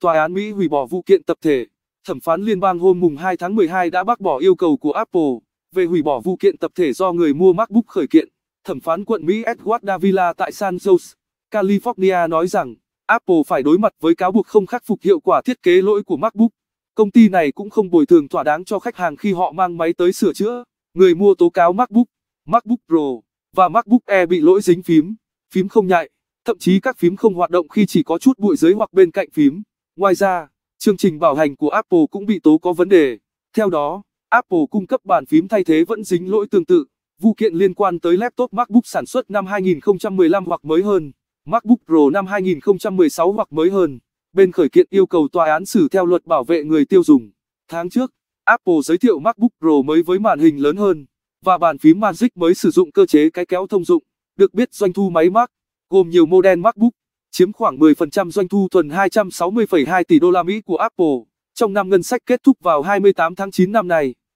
Tòa án Mỹ hủy bỏ vụ kiện tập thể. Thẩm phán liên bang hôm mùng 2 tháng 12 đã bác bỏ yêu cầu của Apple về hủy bỏ vụ kiện tập thể do người mua MacBook khởi kiện. Thẩm phán quận Mỹ Edward Davila tại San Jose, California nói rằng Apple phải đối mặt với cáo buộc không khắc phục hiệu quả thiết kế lỗi của MacBook. Công ty này cũng không bồi thường thỏa đáng cho khách hàng khi họ mang máy tới sửa chữa. Người mua tố cáo MacBook, MacBook Pro và MacBook Air bị lỗi dính phím, phím không nhạy, thậm chí các phím không hoạt động khi chỉ có chút bụi dưới hoặc bên cạnh phím. Ngoài ra, chương trình bảo hành của Apple cũng bị tố có vấn đề. Theo đó, Apple cung cấp bàn phím thay thế vẫn dính lỗi tương tự. Vụ kiện liên quan tới laptop MacBook sản xuất năm 2015 hoặc mới hơn, MacBook Pro năm 2016 hoặc mới hơn. Bên khởi kiện yêu cầu tòa án xử theo luật bảo vệ người tiêu dùng. Tháng trước, Apple giới thiệu MacBook Pro mới với màn hình lớn hơn và bàn phím Magic mới sử dụng cơ chế cái kéo thông dụng. Được biết doanh thu máy Mac gồm nhiều model MacBook chiếm khoảng 10% doanh thu tuần 260,2 tỷ đô la Mỹ của Apple. Trong năm ngân sách kết thúc vào 28 tháng 9 năm nay,